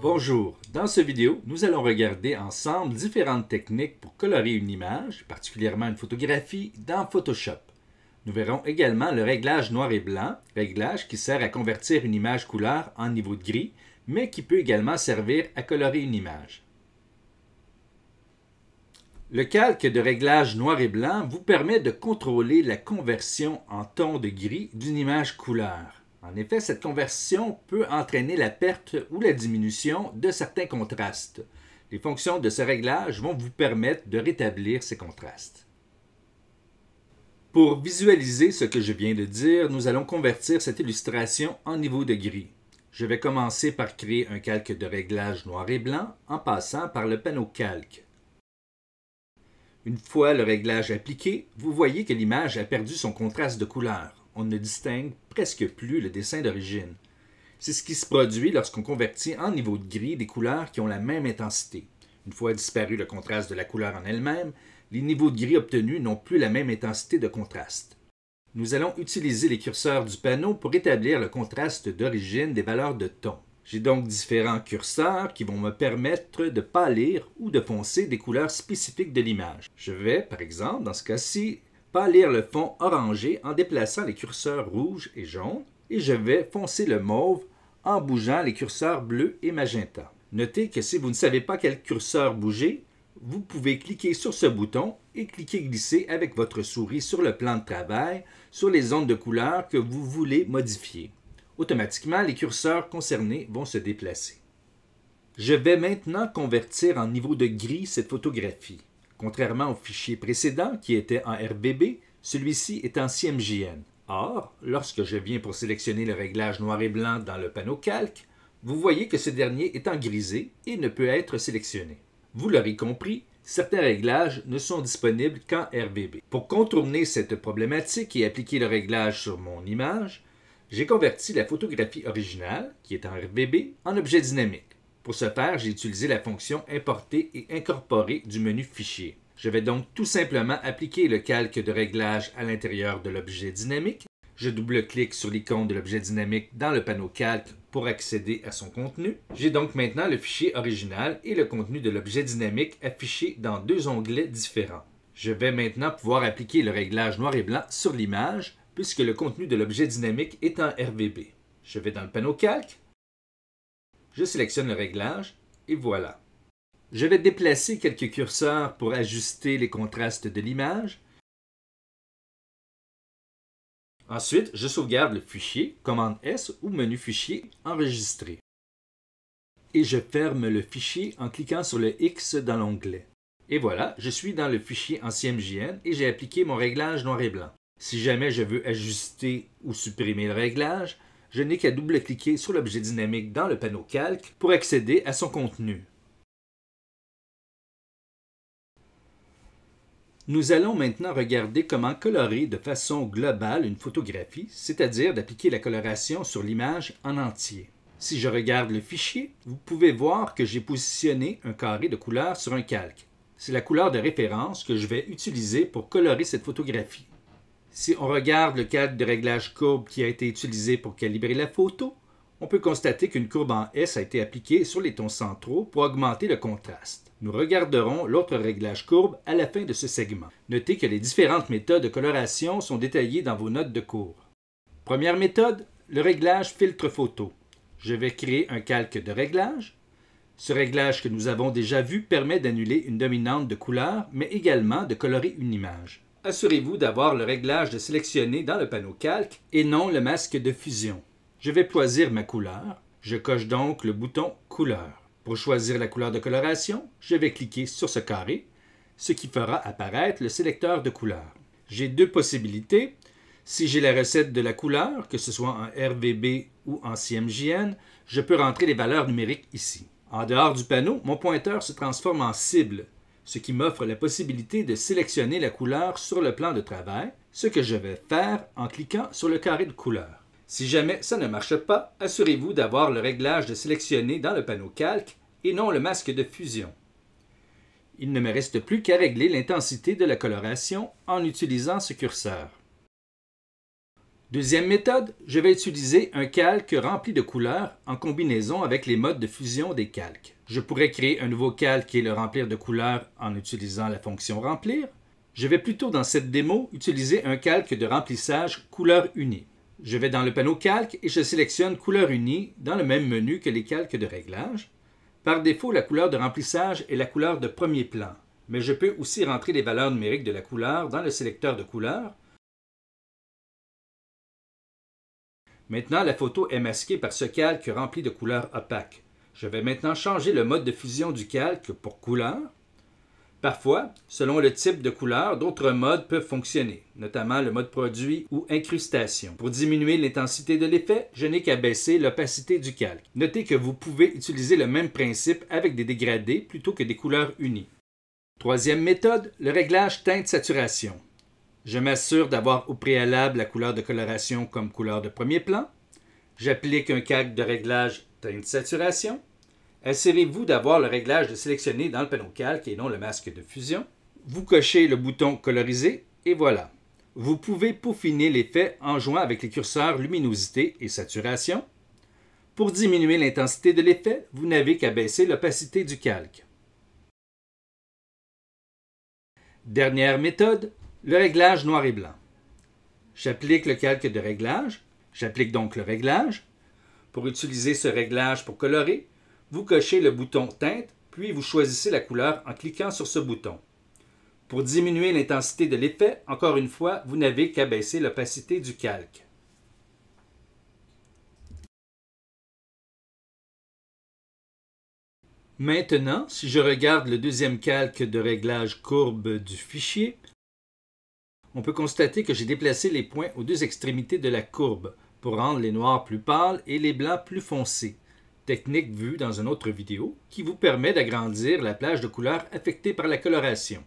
Bonjour, dans ce vidéo, nous allons regarder ensemble différentes techniques pour colorer une image, particulièrement une photographie, dans Photoshop. Nous verrons également le réglage noir et blanc, réglage qui sert à convertir une image couleur en niveau de gris, mais qui peut également servir à colorer une image. Le calque de réglage noir et blanc vous permet de contrôler la conversion en ton de gris d'une image couleur. En effet, cette conversion peut entraîner la perte ou la diminution de certains contrastes. Les fonctions de ce réglage vont vous permettre de rétablir ces contrastes. Pour visualiser ce que je viens de dire, nous allons convertir cette illustration en niveau de gris. Je vais commencer par créer un calque de réglage noir et blanc en passant par le panneau calque. Une fois le réglage appliqué, vous voyez que l'image a perdu son contraste de couleur on ne distingue presque plus le dessin d'origine. C'est ce qui se produit lorsqu'on convertit en niveau de gris des couleurs qui ont la même intensité. Une fois disparu le contraste de la couleur en elle-même, les niveaux de gris obtenus n'ont plus la même intensité de contraste. Nous allons utiliser les curseurs du panneau pour établir le contraste d'origine des valeurs de ton. J'ai donc différents curseurs qui vont me permettre de pâlir ou de foncer des couleurs spécifiques de l'image. Je vais, par exemple, dans ce cas-ci, lire le fond orangé en déplaçant les curseurs rouge et jaune. Et je vais foncer le mauve en bougeant les curseurs bleu et magenta. Notez que si vous ne savez pas quel curseur bouger, vous pouvez cliquer sur ce bouton et cliquer glisser avec votre souris sur le plan de travail sur les zones de couleur que vous voulez modifier. Automatiquement, les curseurs concernés vont se déplacer. Je vais maintenant convertir en niveau de gris cette photographie. Contrairement au fichier précédent qui était en RBB, celui-ci est en CMJN. Or, lorsque je viens pour sélectionner le réglage noir et blanc dans le panneau calque, vous voyez que ce dernier est en grisé et ne peut être sélectionné. Vous l'aurez compris, certains réglages ne sont disponibles qu'en RBB. Pour contourner cette problématique et appliquer le réglage sur mon image, j'ai converti la photographie originale, qui est en RBB, en objet dynamique. Pour ce faire, j'ai utilisé la fonction Importer et Incorporer du menu Fichier. Je vais donc tout simplement appliquer le calque de réglage à l'intérieur de l'objet dynamique. Je double-clique sur l'icône de l'objet dynamique dans le panneau calque pour accéder à son contenu. J'ai donc maintenant le fichier original et le contenu de l'objet dynamique affichés dans deux onglets différents. Je vais maintenant pouvoir appliquer le réglage noir et blanc sur l'image puisque le contenu de l'objet dynamique est en RVB. Je vais dans le panneau calque, je sélectionne le réglage et voilà. Je vais déplacer quelques curseurs pour ajuster les contrastes de l'image. Ensuite, je sauvegarde le fichier, commande S ou menu fichier, enregistrer. Et je ferme le fichier en cliquant sur le X dans l'onglet. Et voilà, je suis dans le fichier ancien MJN et j'ai appliqué mon réglage noir et blanc. Si jamais je veux ajuster ou supprimer le réglage, je n'ai qu'à double-cliquer sur l'objet dynamique dans le panneau Calque pour accéder à son contenu. Nous allons maintenant regarder comment colorer de façon globale une photographie, c'est-à-dire d'appliquer la coloration sur l'image en entier. Si je regarde le fichier, vous pouvez voir que j'ai positionné un carré de couleur sur un calque. C'est la couleur de référence que je vais utiliser pour colorer cette photographie. Si on regarde le cadre de réglage courbe qui a été utilisé pour calibrer la photo, on peut constater qu'une courbe en S a été appliquée sur les tons centraux pour augmenter le contraste. Nous regarderons l'autre réglage courbe à la fin de ce segment. Notez que les différentes méthodes de coloration sont détaillées dans vos notes de cours. Première méthode, le réglage filtre photo. Je vais créer un calque de réglage. Ce réglage que nous avons déjà vu permet d'annuler une dominante de couleur, mais également de colorer une image assurez-vous d'avoir le réglage de sélectionner dans le panneau calque et non le masque de fusion. Je vais choisir ma couleur. Je coche donc le bouton Couleur. Pour choisir la couleur de coloration, je vais cliquer sur ce carré, ce qui fera apparaître le sélecteur de couleur. J'ai deux possibilités. Si j'ai la recette de la couleur, que ce soit en RVB ou en CMJN, je peux rentrer les valeurs numériques ici. En dehors du panneau, mon pointeur se transforme en cible, ce qui m'offre la possibilité de sélectionner la couleur sur le plan de travail, ce que je vais faire en cliquant sur le carré de couleur. Si jamais ça ne marche pas, assurez-vous d'avoir le réglage de sélectionner dans le panneau calque et non le masque de fusion. Il ne me reste plus qu'à régler l'intensité de la coloration en utilisant ce curseur. Deuxième méthode, je vais utiliser un calque rempli de couleurs en combinaison avec les modes de fusion des calques. Je pourrais créer un nouveau calque et le remplir de couleurs en utilisant la fonction remplir. Je vais plutôt dans cette démo utiliser un calque de remplissage couleur unie. Je vais dans le panneau calque et je sélectionne couleur unie dans le même menu que les calques de réglage. Par défaut, la couleur de remplissage est la couleur de premier plan, mais je peux aussi rentrer les valeurs numériques de la couleur dans le sélecteur de couleurs Maintenant, la photo est masquée par ce calque rempli de couleurs opaques. Je vais maintenant changer le mode de fusion du calque pour couleur. Parfois, selon le type de couleur, d'autres modes peuvent fonctionner, notamment le mode produit ou incrustation. Pour diminuer l'intensité de l'effet, je n'ai qu'à baisser l'opacité du calque. Notez que vous pouvez utiliser le même principe avec des dégradés plutôt que des couleurs unies. Troisième méthode, le réglage teinte-saturation. Je m'assure d'avoir au préalable la couleur de coloration comme couleur de premier plan. J'applique un calque de réglage teinte saturation. Assurez-vous d'avoir le réglage de sélectionner dans le panneau calque et non le masque de fusion. Vous cochez le bouton coloriser et voilà. Vous pouvez peaufiner l'effet en jouant avec les curseurs luminosité et saturation. Pour diminuer l'intensité de l'effet, vous n'avez qu'à baisser l'opacité du calque. Dernière méthode, le réglage noir et blanc. J'applique le calque de réglage. J'applique donc le réglage. Pour utiliser ce réglage pour colorer, vous cochez le bouton Teinte, puis vous choisissez la couleur en cliquant sur ce bouton. Pour diminuer l'intensité de l'effet, encore une fois, vous n'avez qu'à baisser l'opacité du calque. Maintenant, si je regarde le deuxième calque de réglage courbe du fichier, on peut constater que j'ai déplacé les points aux deux extrémités de la courbe pour rendre les noirs plus pâles et les blancs plus foncés, technique vue dans une autre vidéo qui vous permet d'agrandir la plage de couleurs affectée par la coloration.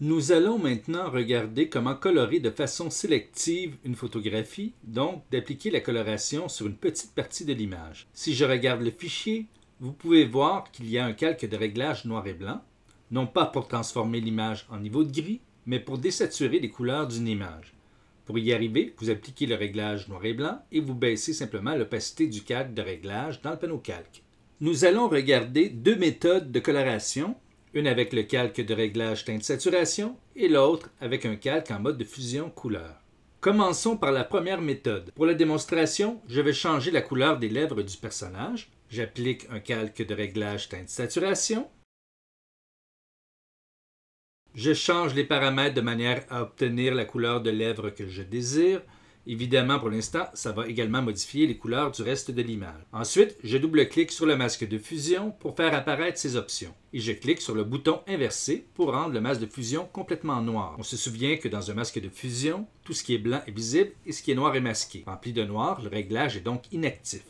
Nous allons maintenant regarder comment colorer de façon sélective une photographie, donc d'appliquer la coloration sur une petite partie de l'image. Si je regarde le fichier, vous pouvez voir qu'il y a un calque de réglage noir et blanc non pas pour transformer l'image en niveau de gris, mais pour désaturer les couleurs d'une image. Pour y arriver, vous appliquez le réglage noir et blanc et vous baissez simplement l'opacité du calque de réglage dans le panneau calque. Nous allons regarder deux méthodes de coloration, une avec le calque de réglage teinte saturation et l'autre avec un calque en mode de fusion couleur. Commençons par la première méthode. Pour la démonstration, je vais changer la couleur des lèvres du personnage. J'applique un calque de réglage teinte saturation je change les paramètres de manière à obtenir la couleur de lèvres que je désire. Évidemment, pour l'instant, ça va également modifier les couleurs du reste de l'image. Ensuite, je double-clique sur le masque de fusion pour faire apparaître ces options. Et je clique sur le bouton inversé pour rendre le masque de fusion complètement noir. On se souvient que dans un masque de fusion, tout ce qui est blanc est visible et ce qui est noir est masqué. Rempli de noir, le réglage est donc inactif.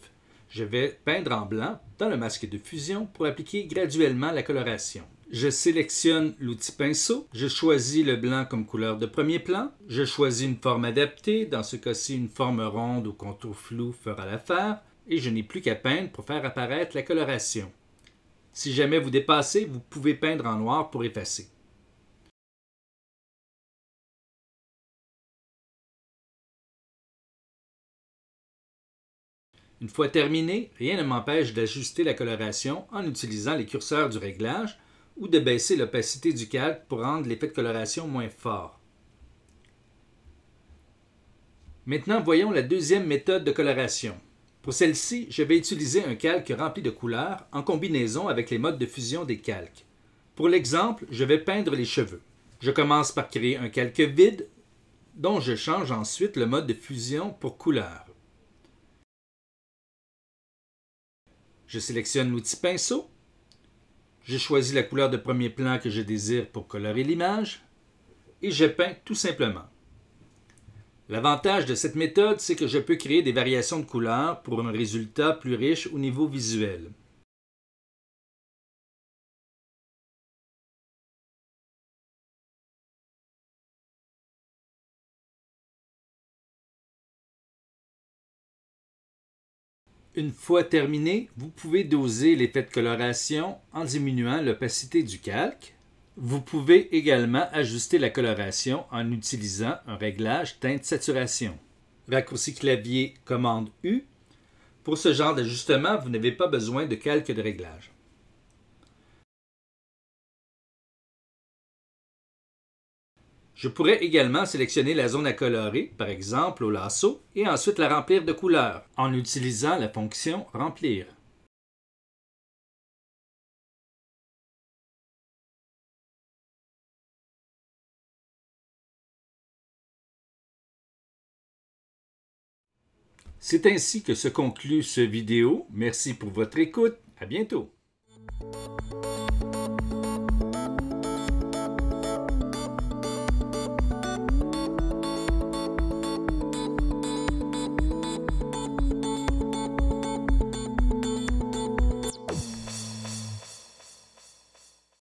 Je vais peindre en blanc dans le masque de fusion pour appliquer graduellement la coloration. Je sélectionne l'outil pinceau. Je choisis le blanc comme couleur de premier plan. Je choisis une forme adaptée. Dans ce cas-ci, une forme ronde ou contour flou fera l'affaire. Et je n'ai plus qu'à peindre pour faire apparaître la coloration. Si jamais vous dépassez, vous pouvez peindre en noir pour effacer. Une fois terminé, rien ne m'empêche d'ajuster la coloration en utilisant les curseurs du réglage ou de baisser l'opacité du calque pour rendre l'effet de coloration moins fort. Maintenant, voyons la deuxième méthode de coloration. Pour celle-ci, je vais utiliser un calque rempli de couleurs en combinaison avec les modes de fusion des calques. Pour l'exemple, je vais peindre les cheveux. Je commence par créer un calque vide dont je change ensuite le mode de fusion pour couleur. Je sélectionne l'outil pinceau j'ai choisi la couleur de premier plan que je désire pour colorer l'image et je peins tout simplement. L'avantage de cette méthode, c'est que je peux créer des variations de couleurs pour un résultat plus riche au niveau visuel. Une fois terminé, vous pouvez doser l'effet de coloration en diminuant l'opacité du calque. Vous pouvez également ajuster la coloration en utilisant un réglage teinte-saturation. Raccourci clavier commande U. Pour ce genre d'ajustement, vous n'avez pas besoin de calque de réglage. Je pourrais également sélectionner la zone à colorer, par exemple au lasso, et ensuite la remplir de couleurs en utilisant la fonction Remplir. C'est ainsi que se conclut ce vidéo. Merci pour votre écoute. À bientôt.